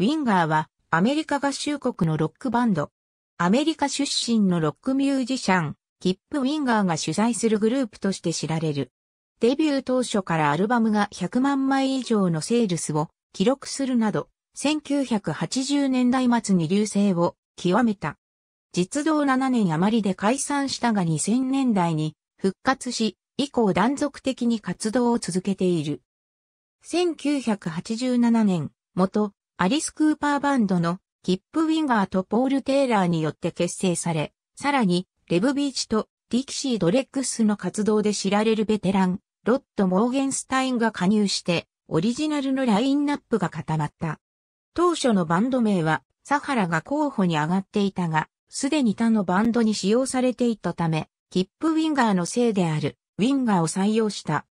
ウィンガーはアメリカ合衆国のロックバンド。アメリカ出身のロックミュージシャン、キップ・ウィンガーが主催するグループとして知られる。デビュー当初からアルバムが100万枚以上のセールスを記録するなど、1980年代末に流星を極めた。実動7年余りで解散したが2000年代に復活し、以降断続的に活動を続けている。1987年、元アリス・クーパーバンドのキップ・ウィンガーとポール・テイラーによって結成され、さらに、レブ・ビーチとディキシー・ドレックスの活動で知られるベテラン、ロッド・モーゲンスタインが加入して、オリジナルのラインナップが固まった。当初のバンド名は、サハラが候補に上がっていたが、すでに他のバンドに使用されていたため、キップ・ウィンガーのせいである、ウィンガーを採用した。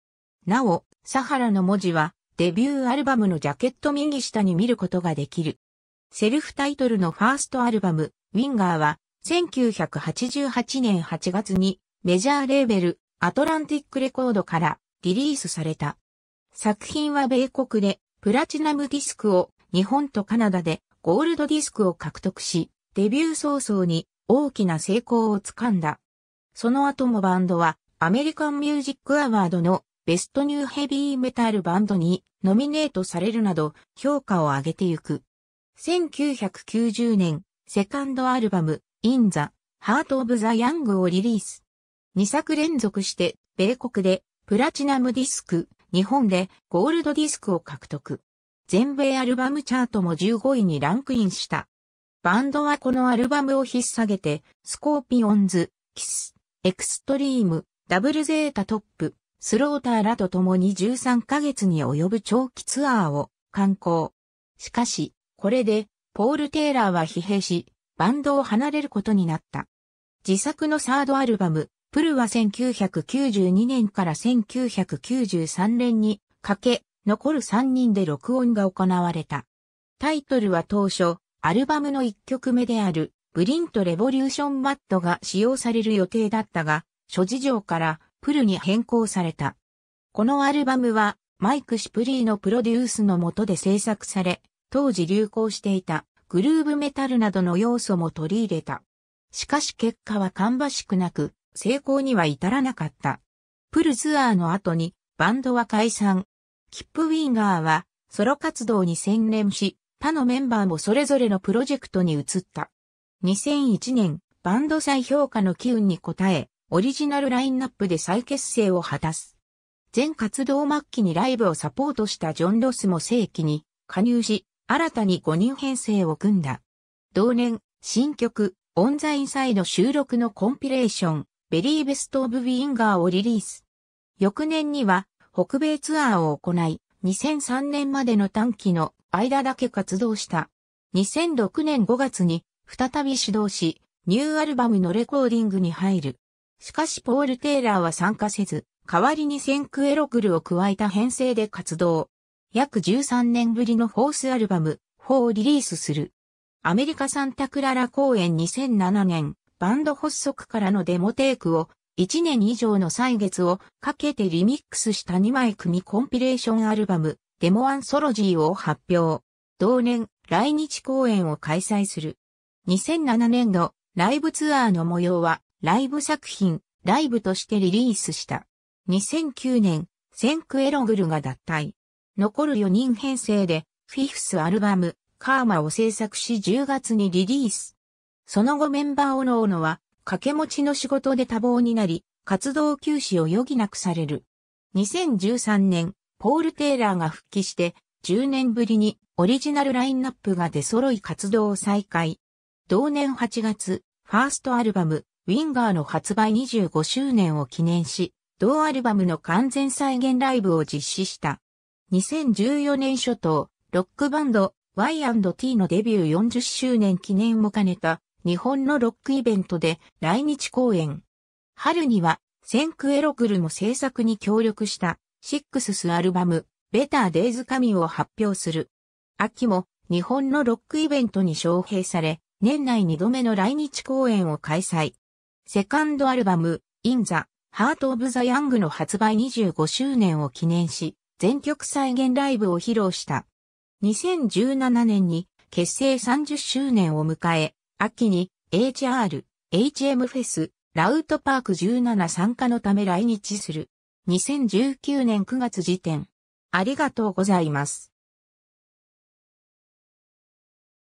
なお、サハラの文字は、デビューアルバムのジャケット右下に見ることができる。セルフタイトルのファーストアルバム、ウィンガーは、1988年8月にメジャーレーベル、アトランティックレコードからリリースされた。作品は米国でプラチナムディスクを日本とカナダでゴールドディスクを獲得し、デビュー早々に大きな成功をつかんだ。その後もバンドはアメリカンミュージックアワードのベストニューヘビーメタルバンドにノミネートされるなど評価を上げてゆく。1990年、セカンドアルバム、In the Heart of the Young をリリース。2作連続して、米国でプラチナムディスク、日本でゴールドディスクを獲得。全米アルバムチャートも15位にランクインした。バンドはこのアルバムを引っ提げて、スコーピオンズ、キス、エクストリーム、ダブルゼータトップ、スローターらと共に13ヶ月に及ぶ長期ツアーを観光。しかし、これで、ポール・テイラーは疲弊し、バンドを離れることになった。自作のサードアルバム、プルは1992年から1993年にかけ、残る3人で録音が行われた。タイトルは当初、アルバムの1曲目である、ブリント・レボリューション・マットが使用される予定だったが、諸事情からプルに変更された。このアルバムはマイク・シプリーのプロデュースのもとで制作され、当時流行していたグルーブメタルなどの要素も取り入れた。しかし結果は芳しくなく、成功には至らなかった。プルツアーの後にバンドは解散。キップ・ウィンガーはソロ活動に専念し、他のメンバーもそれぞれのプロジェクトに移った。2001年、バンド再評価の機運に応え、オリジナルラインナップで再結成を果たす。全活動末期にライブをサポートしたジョン・ロスも正規に加入し、新たに5人編成を組んだ。同年、新曲、オンザインサイド収録のコンピレーション、ベリーベスト・オブ・ウィンガーをリリース。翌年には、北米ツアーを行い、2003年までの短期の間だけ活動した。2006年5月に再び始動し、ニューアルバムのレコーディングに入る。しかしポール・テイラーは参加せず、代わりにセンクエロクルを加えた編成で活動。約13年ぶりのフォースアルバム、4をリリースする。アメリカサンタクララ公演2007年、バンド発足からのデモテイクを、1年以上の歳月をかけてリミックスした2枚組コンピレーションアルバム、デモアンソロジーを発表。同年、来日公演を開催する。2007年度、ライブツアーの模様は、ライブ作品、ライブとしてリリースした。2009年、センクエログルが脱退。残る4人編成で、フィフスアルバム、カーマを制作し10月にリリース。その後メンバーおのおのは、掛け持ちの仕事で多忙になり、活動休止を余儀なくされる。2013年、ポール・テイラーが復帰して、10年ぶりにオリジナルラインナップが出揃い活動を再開。同年8月、ファーストアルバム、ウィンガーの発売25周年を記念し、同アルバムの完全再現ライブを実施した。2014年初頭、ロックバンド Y&T のデビュー40周年記念も兼ねた日本のロックイベントで来日公演。春にはセンクエロクルも制作に協力したシックススアルバムベターデイズカミを発表する。秋も日本のロックイベントに招聘され、年内2度目の来日公演を開催。セカンドアルバム、In the Heart of the Young の発売25周年を記念し、全曲再現ライブを披露した。2017年に結成30周年を迎え、秋に HR、HM フェス、ラウトパーク17参加のため来日する。2019年9月時点。ありがとうございます。